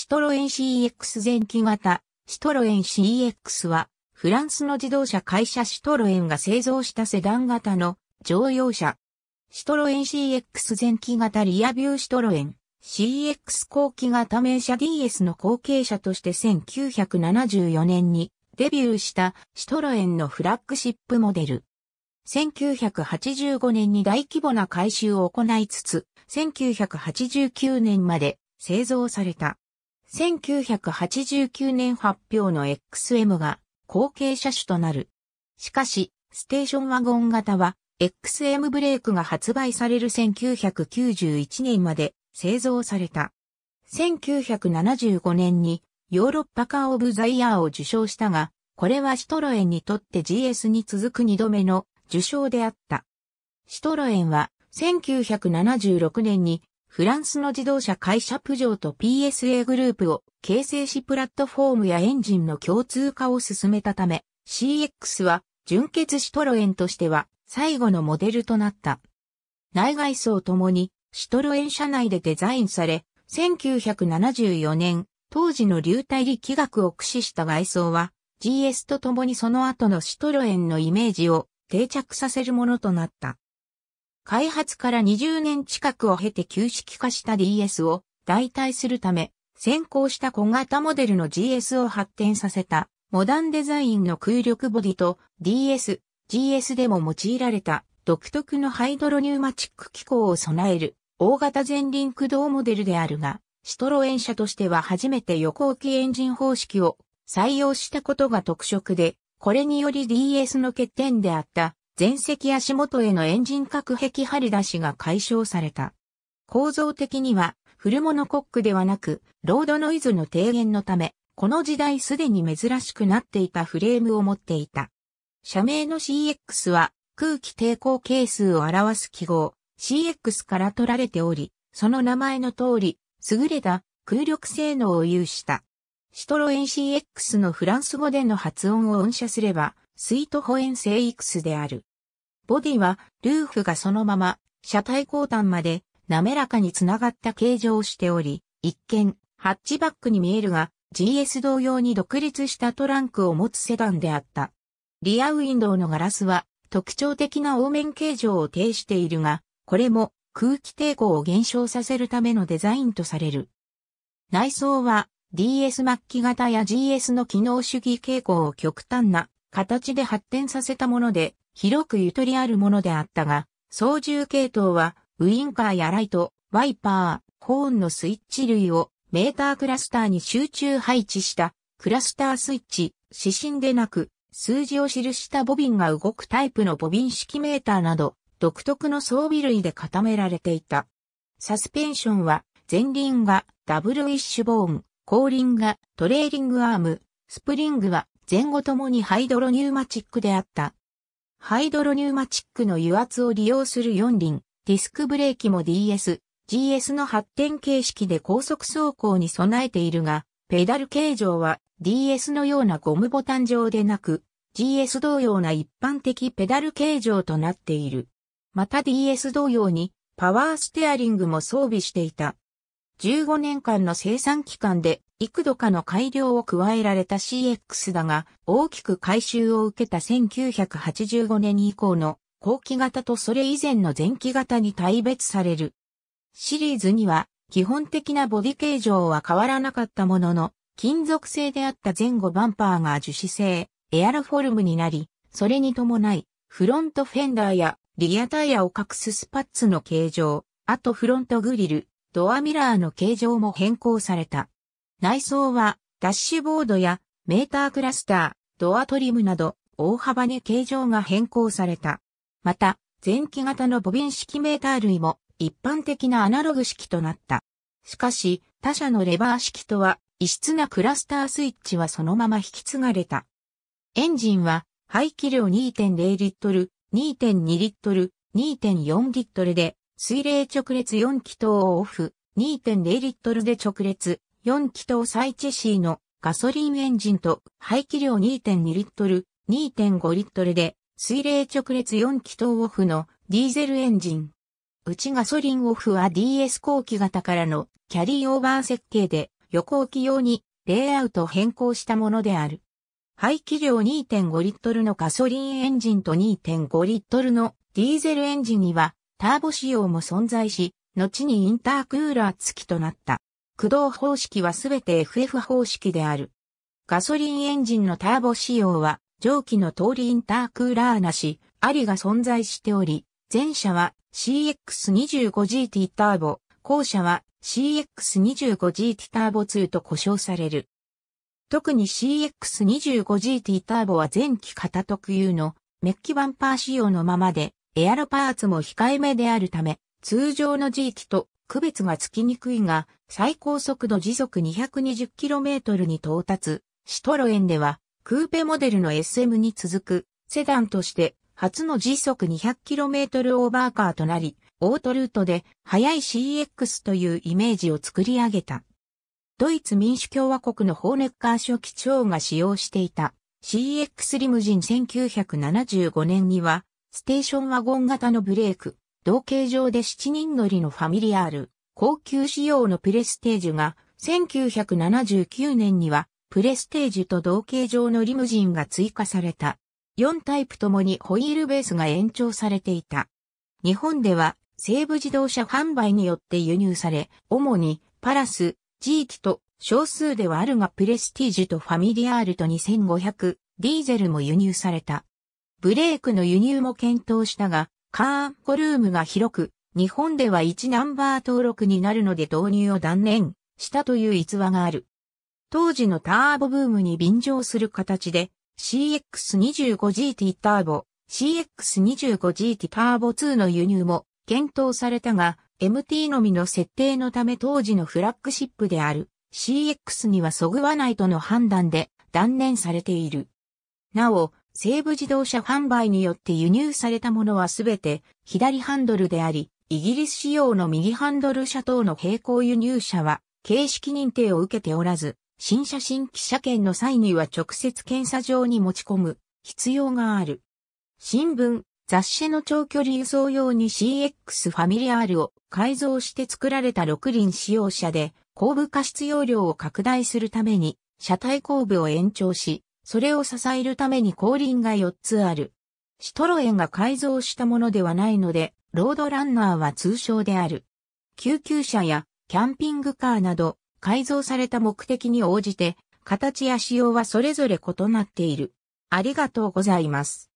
シトロエン CX 前期型。シトロエン CX は、フランスの自動車会社シトロエンが製造したセダン型の乗用車。シトロエン CX 前期型リアビューシトロエン CX 後期型名車 DS の後継者として1974年にデビューしたシトロエンのフラッグシップモデル。1985年に大規模な改修を行いつつ、1989年まで製造された。1989年発表の XM が後継車種となる。しかし、ステーションワゴン型は XM ブレークが発売される1991年まで製造された。1975年にヨーロッパカー・オブ・ザ・イヤーを受賞したが、これはシトロエンにとって GS に続く2度目の受賞であった。シトロエンは1976年にフランスの自動車会社プジョーと PSA グループを形成しプラットフォームやエンジンの共通化を進めたため、CX は純血シトロエンとしては最後のモデルとなった。内外装ともにシトロエン社内でデザインされ、1974年、当時の流体力学を駆使した外装は、GS とともにその後のシトロエンのイメージを定着させるものとなった。開発から20年近くを経て旧式化した DS を代替するため、先行した小型モデルの GS を発展させた、モダンデザインの空力ボディと DS、GS でも用いられた独特のハイドロニューマチック機構を備える大型前輪駆動モデルであるが、シトロエン社としては初めて横置きエンジン方式を採用したことが特色で、これにより DS の欠点であった前席足元へのエンジン隔壁張り出しが解消された。構造的には、古物コックではなく、ロードノイズの低減のため、この時代すでに珍しくなっていたフレームを持っていた。社名の CX は、空気抵抗係数を表す記号、CX から取られており、その名前の通り、優れた空力性能を有した。シトロエン CX のフランス語での発音を音写すれば、スイートホエンク x である。ボディはルーフがそのまま車体後端まで滑らかにつながった形状をしており、一見ハッチバックに見えるが GS 同様に独立したトランクを持つセダンであった。リアウィンドウのガラスは特徴的な凹面形状を呈しているが、これも空気抵抗を減少させるためのデザインとされる。内装は DS 末期型や GS の機能主義傾向を極端な形で発展させたもので、広くゆとりあるものであったが、操縦系統は、ウインカーやライト、ワイパー、ホーンのスイッチ類をメータークラスターに集中配置したクラスタースイッチ、指針でなく数字を記したボビンが動くタイプのボビン式メーターなど独特の装備類で固められていた。サスペンションは前輪がダブルウィッシュボーン、後輪がトレーリングアーム、スプリングは前後ともにハイドロニューマチックであった。ハイドロニューマチックの油圧を利用する四輪、ディスクブレーキも DS、GS の発展形式で高速走行に備えているが、ペダル形状は DS のようなゴムボタン状でなく、GS 同様な一般的ペダル形状となっている。また DS 同様にパワーステアリングも装備していた。15年間の生産期間で幾度かの改良を加えられた CX だが、大きく改修を受けた1985年以降の後期型とそれ以前の前期型に大別される。シリーズには、基本的なボディ形状は変わらなかったものの、金属製であった前後バンパーが樹脂製、エアロフォルムになり、それに伴い、フロントフェンダーやリアタイヤを隠すスパッツの形状、あとフロントグリル、ドアミラーの形状も変更された。内装は、ダッシュボードやメータークラスター、ドアトリムなど、大幅に形状が変更された。また、前期型のボビン式メーター類も、一般的なアナログ式となった。しかし、他社のレバー式とは、異質なクラスタースイッチはそのまま引き継がれた。エンジンは、排気量2.0リットル、2.2リットル、2.4リットルで、水冷直列4気筒オフ、2.0リットルで直列、4気筒サイチェシーのガソリンエンジンと排気量2.2リットル、2.5リットルで水冷直列4気筒オフのディーゼルエンジン。内ガソリンオフは DS 後期型からのキャリーオーバー設計で横置き用にレイアウト変更したものである。排気量2.5リットルのガソリンエンジンと2.5リットルのディーゼルエンジンにはターボ仕様も存在し、後にインタークーラー付きとなった。駆動方式はすべて FF 方式である。ガソリンエンジンのターボ仕様は蒸気の通りインタークーラーなし、ありが存在しており、前者は CX25GT ターボ、後者は CX25GT ターボ2と呼称される。特に CX25GT ターボは前期型特有のメッキバンパー仕様のままで、エアロパーツも控えめであるため、通常の G t と区別がつきにくいが、最高速度時速 220km に到達、シトロエンでは、クーペモデルの SM に続く、セダンとして、初の時速 200km オーバーカーとなり、オートルートで、速い CX というイメージを作り上げた。ドイツ民主共和国のホーネッカー書記長が使用していた CX リムジン1975年にはステーションワゴン型のブレーク、同形状で7人乗りのファミリアール、高級仕様のプレステージュが、1979年には、プレステージュと同形状のリムジンが追加された。4タイプともにホイールベースが延長されていた。日本では西武自動車販売によって輸入され、主にパラス、ジーティと少数ではあるがプレスティージュとファミリアールと2500、ディーゼルも輸入された。ブレークの輸入も検討したが、カーンボルームが広く、日本では1ナンバー登録になるので導入を断念したという逸話がある。当時のターボブームに便乗する形で CX25GT ターボ、CX25GT ターボ2の輸入も検討されたが、MT のみの設定のため当時のフラッグシップである CX にはそぐわないとの判断で断念されている。なお、西部自動車販売によって輸入されたものはすべて左ハンドルであり、イギリス仕様の右ハンドル車等の並行輸入車は形式認定を受けておらず、新車新規車検の際には直接検査場に持ち込む必要がある。新聞、雑誌の長距離輸送用に CX ファミリアールを改造して作られた6輪使用車で後部加湿容量を拡大するために車体後部を延長しそれを支えるために後輪が4つある。シトロエンが改造したものではないので、ロードランナーは通称である。救急車やキャンピングカーなど、改造された目的に応じて、形や仕様はそれぞれ異なっている。ありがとうございます。